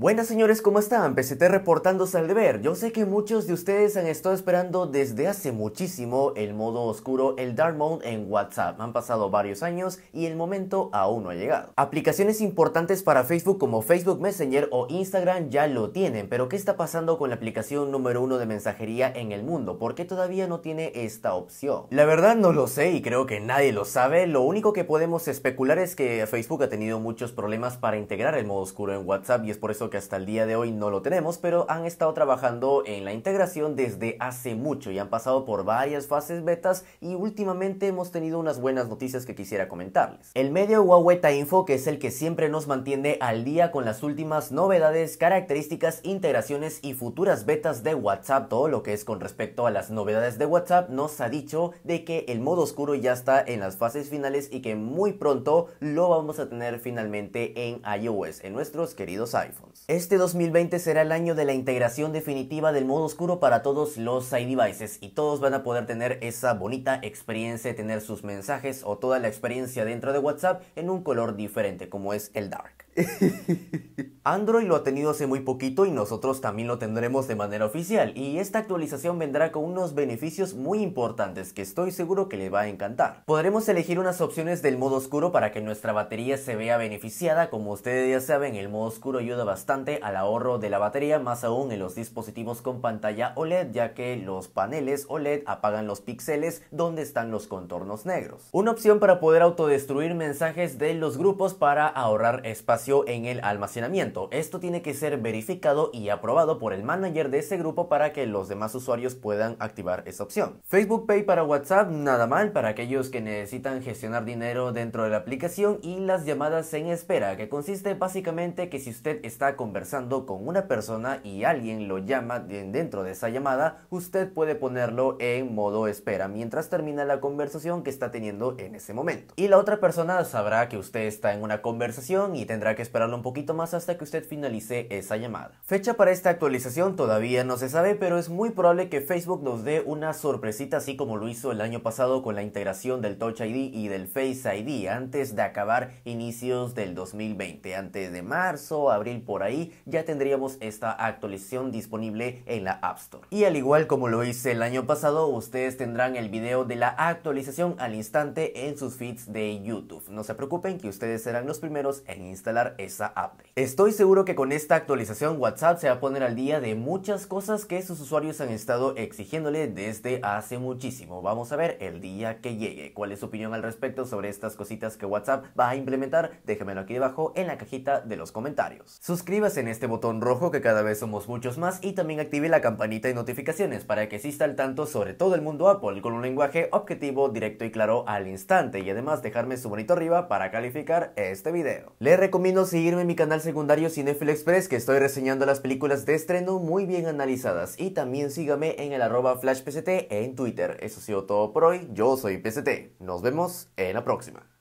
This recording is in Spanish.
Buenas señores, ¿cómo están? PCT reportándose al deber. Yo sé que muchos de ustedes han estado esperando desde hace muchísimo el modo oscuro, el Dark Mode en WhatsApp. Han pasado varios años y el momento aún no ha llegado. Aplicaciones importantes para Facebook como Facebook Messenger o Instagram ya lo tienen, pero ¿qué está pasando con la aplicación número uno de mensajería en el mundo? ¿Por qué todavía no tiene esta opción? La verdad no lo sé y creo que nadie lo sabe. Lo único que podemos especular es que Facebook ha tenido muchos problemas para integrar el modo oscuro en WhatsApp y es por eso que hasta el día de hoy no lo tenemos, pero han estado trabajando en la integración desde hace mucho y han pasado por varias fases betas y últimamente hemos tenido unas buenas noticias que quisiera comentarles. El medio Huawei Info, que es el que siempre nos mantiene al día con las últimas novedades, características, integraciones y futuras betas de WhatsApp, todo lo que es con respecto a las novedades de WhatsApp, nos ha dicho de que el modo oscuro ya está en las fases finales y que muy pronto lo vamos a tener finalmente en iOS, en nuestros queridos iPhones. Este 2020 será el año de la integración definitiva del modo oscuro para todos los iDevices y todos van a poder tener esa bonita experiencia de tener sus mensajes o toda la experiencia dentro de WhatsApp en un color diferente como es el dark. Android lo ha tenido hace muy poquito y nosotros también lo tendremos de manera oficial y esta actualización vendrá con unos beneficios muy importantes que estoy seguro que le va a encantar. Podremos elegir unas opciones del modo oscuro para que nuestra batería se vea beneficiada, como ustedes ya saben el modo oscuro ayuda bastante al ahorro de la batería, más aún en los dispositivos con pantalla OLED ya que los paneles OLED apagan los píxeles donde están los contornos negros. Una opción para poder autodestruir mensajes de los grupos para ahorrar espacio en el almacenamiento. Esto tiene que ser verificado y aprobado por el manager de ese grupo para que los demás usuarios puedan activar esa opción. Facebook Pay para WhatsApp, nada mal para aquellos que necesitan gestionar dinero dentro de la aplicación y las llamadas en espera, que consiste básicamente que si usted está conversando con una persona y alguien lo llama dentro de esa llamada, usted puede ponerlo en modo espera mientras termina la conversación que está teniendo en ese momento. Y la otra persona sabrá que usted está en una conversación y tendrá que que esperarlo un poquito más hasta que usted finalice esa llamada. Fecha para esta actualización todavía no se sabe, pero es muy probable que Facebook nos dé una sorpresita así como lo hizo el año pasado con la integración del Touch ID y del Face ID antes de acabar inicios del 2020. Antes de marzo, abril por ahí, ya tendríamos esta actualización disponible en la App Store. Y al igual como lo hice el año pasado, ustedes tendrán el video de la actualización al instante en sus feeds de YouTube. No se preocupen que ustedes serán los primeros en instalar esa update. Estoy seguro que con esta actualización WhatsApp se va a poner al día de muchas cosas que sus usuarios han estado exigiéndole desde hace muchísimo. Vamos a ver el día que llegue. ¿Cuál es su opinión al respecto sobre estas cositas que WhatsApp va a implementar? Déjamelo aquí debajo en la cajita de los comentarios. Suscríbase en este botón rojo que cada vez somos muchos más y también active la campanita de notificaciones para que exista al tanto sobre todo el mundo Apple con un lenguaje objetivo, directo y claro al instante y además dejarme su bonito arriba para calificar este video. Le recomiendo seguirme en mi canal secundario Cinefil Express, que estoy reseñando las películas de estreno muy bien analizadas. Y también sígame en el arroba flashpct en Twitter. Eso ha sido todo por hoy. Yo soy PCT. Nos vemos en la próxima.